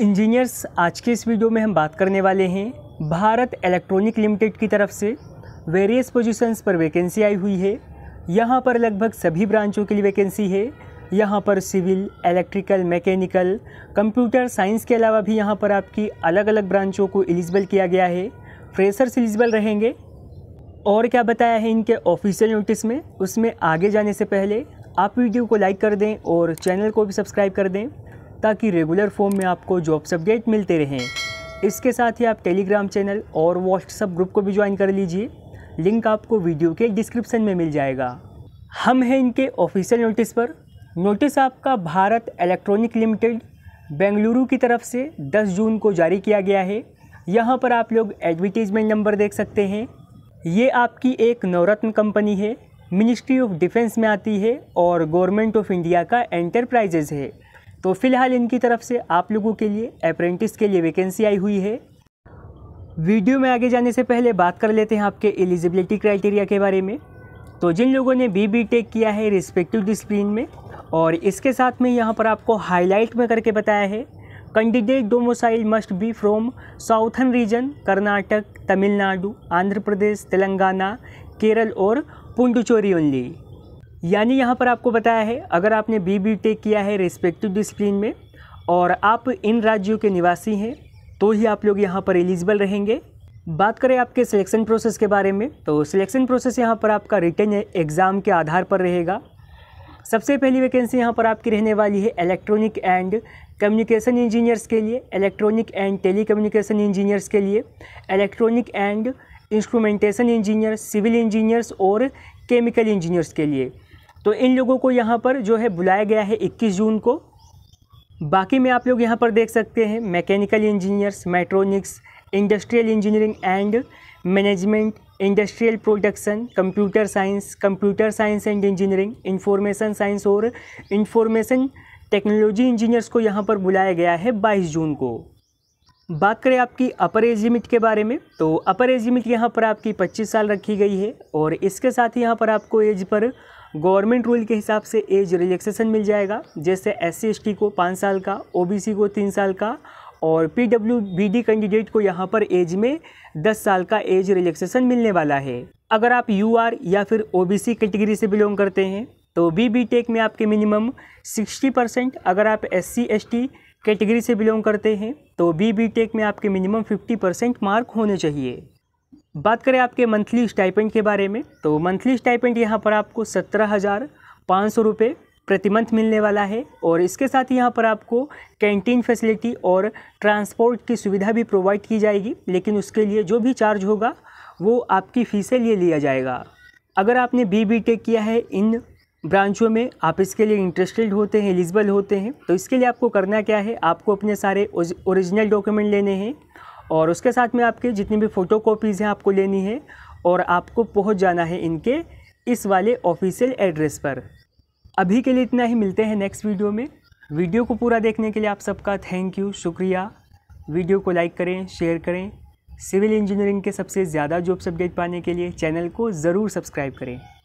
engineers आज के इस वीडियो में हम बात करने वाले हैं भारत इलेक्ट्रॉनिक लिमिटेड की तरफ से वेरियस पोजीशंस पर वैकेंसी आई हुई है यहाँ पर लगभग सभी ब्रांचों के लिए वैकेंसी है यहाँ पर civil electrical mechanical computer science के अलावा भी यहाँ पर आपकी अलग अलग ब्रांचों को एलिजिबल किया गया है फ्रेशर्स एलिजिबल रहेंगे और क्या बताया है इनके ऑफिशियल नोटिस में उसमें आगे जाने से पहले आप वीडियो को लाइक कर दें और चैनल को भी सब्सक्राइब कर दें ताकि रेगुलर फॉर्म में आपको जॉब्स अपडेट मिलते रहें इसके साथ ही आप टेलीग्राम चैनल और व्हाट्सअप ग्रुप को भी ज्वाइन कर लीजिए लिंक आपको वीडियो के डिस्क्रिप्शन में मिल जाएगा हम हैं इनके ऑफिशियल नोटिस पर नोटिस आपका भारत इलेक्ट्रॉनिक लिमिटेड बेंगलुरु की तरफ से 10 जून को जारी किया गया है यहाँ पर आप लोग एडवर्टीजमेंट नंबर देख सकते हैं ये आपकी एक नवरत्न कंपनी है मिनिस्ट्री ऑफ डिफेंस में आती है और गवर्नमेंट ऑफ इंडिया का एंटरप्राइजेज़ है तो फ़िलहाल इनकी तरफ से आप लोगों के लिए अप्रेंटिस के लिए वैकेंसी आई हुई है वीडियो में आगे जाने से पहले बात कर लेते हैं आपके एलिजिबिलिटी क्राइटेरिया के बारे में तो जिन लोगों ने बी बी टेक किया है रिस्पेक्टिव डिसप्लिन में और इसके साथ में यहाँ पर आपको हाईलाइट में करके बताया है candidate domicile must be from southern region Karnataka Tamil Nadu Andhra Pradesh Telangana Kerala और पुंडुचोरी ओनली यानी यहाँ पर आपको बताया है अगर आपने बी बी टेक किया है रेस्पेक्टिव डिसप्लिन में और आप इन राज्यों के निवासी हैं तो ही आप लोग यहाँ पर एलिजिबल रहेंगे बात करें आपके सिलेक्शन प्रोसेस के बारे में तो सिलेक्शन प्रोसेस यहाँ पर आपका रिटर्न एग्ज़ाम के आधार पर रहेगा सबसे पहली वैकेंसी यहाँ पर आपकी रहने वाली है इलेक्ट्रॉनिक एंड कम्युनिकेशन इंजीनियर्स के लिए इलेक्ट्रॉनिक एंड टेलीकम्युनिकेशन इंजीनियर्स के लिए electronic and instrumentation engineer civil engineers और केमिकल इंजीनियर्स के लिए तो इन लोगों को यहाँ पर जो है बुलाया गया है इक्कीस जून को बाकी में आप लोग यहाँ पर देख सकते हैं mechanical engineers mechatronics industrial engineering and management industrial production computer science computer science and engineering information science और इंफॉर्मेशन टेक्नोलॉजी इंजीनियर्स को यहाँ पर बुलाया गया है 22 जून को बात करें आपकी अपर एज लिमिट के बारे में तो अपर एज लिमिट यहाँ पर आपकी 25 साल रखी गई है और इसके साथ ही यहाँ पर आपको एज पर गवर्नमेंट रूल के हिसाब से एज रिलैक्सेशन मिल जाएगा जैसे एस सी को पाँच साल का ओ को तीन साल का और पी डब्ल्यू कैंडिडेट को यहाँ पर एज में दस साल का एज रिलैक्सेशन मिलने वाला है अगर आप यू या फिर ओ कैटेगरी से बिलोंग करते हैं तो बी बी टेक में आपके मिनिमम सिक्सटी परसेंट अगर आप एस सी कैटेगरी से बिलोंग करते हैं तो बी बी टेक में आपके मिनिमम फिफ्टी परसेंट मार्क होने चाहिए बात करें आपके मंथली स्टाइपेंट के बारे में तो मंथली स्टाइपेंट यहाँ पर आपको सत्रह हज़ार पाँच सौ रुपये प्रति मंथ मिलने वाला है और इसके साथ ही यहाँ पर आपको कैंटीन फैसिलिटी और ट्रांसपोर्ट की सुविधा भी प्रोवाइड की जाएगी लेकिन उसके लिए जो भी चार्ज होगा वो आपकी फ़ी से लिए लिया जाएगा अगर आपने बी बी टेक किया है इन ब्रांचों में आप इसके लिए इंटरेस्टेड होते हैं एलिजिबल होते हैं तो इसके लिए आपको करना क्या है आपको अपने सारे ओरिजिनल डॉक्यूमेंट लेने हैं और उसके साथ में आपके जितनी भी फ़ोटो कॉपीज़ हैं आपको लेनी है और आपको पहुंच जाना है इनके इस वाले ऑफिशियल एड्रेस पर अभी के लिए इतना ही मिलते हैं नेक्स्ट वीडियो में वीडियो को पूरा देखने के लिए आप सबका थैंक यू शुक्रिया वीडियो को लाइक करें शेयर करें सिविल इंजीनियरिंग के सबसे ज़्यादा जॉब्स अपडेट पाने के लिए चैनल को ज़रूर सब्सक्राइब करें